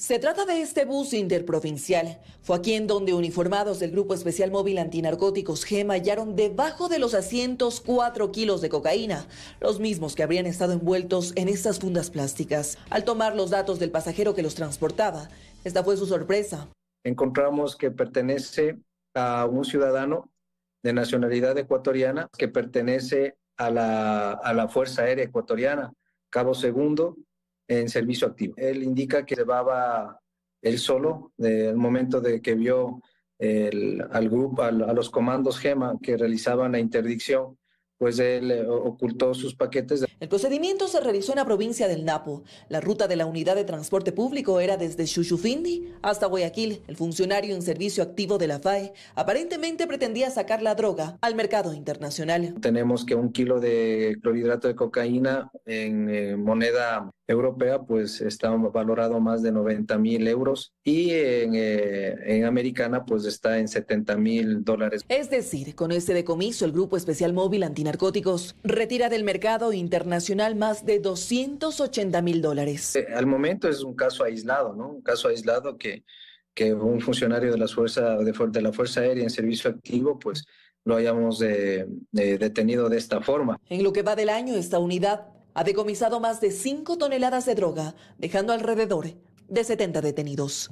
Se trata de este bus interprovincial. Fue aquí en donde uniformados del Grupo Especial Móvil Antinarcóticos Gema hallaron debajo de los asientos 4 kilos de cocaína, los mismos que habrían estado envueltos en estas fundas plásticas. Al tomar los datos del pasajero que los transportaba, esta fue su sorpresa. Encontramos que pertenece a un ciudadano de nacionalidad ecuatoriana que pertenece a la, a la Fuerza Aérea Ecuatoriana, Cabo Segundo, en servicio activo. Él indica que llevaba él solo del eh, momento de que vio el, al grupo, a los comandos GEMA que realizaban la interdicción pues él eh, ocultó sus paquetes. El procedimiento se realizó en la provincia del Napo. La ruta de la unidad de transporte público era desde Xuxufindi hasta Guayaquil. El funcionario en servicio activo de la FAE aparentemente pretendía sacar la droga al mercado internacional. Tenemos que un kilo de clorhidrato de cocaína en eh, moneda europea, pues está valorado más de 90 mil euros y eh, en, americana, pues está en 70 mil dólares. Es decir, con este decomiso, el Grupo Especial Móvil Antinarcóticos retira del mercado internacional más de 280 mil dólares. Eh, al momento es un caso aislado, ¿no? Un caso aislado que, que un funcionario de, la fuerza, de, la Fuerza Aérea en servicio activo, pues lo hayamos eh, detenido de esta forma. En lo que va del año, esta unidad ha decomisado más de 5 toneladas de droga, dejando alrededor de 70 detenidos.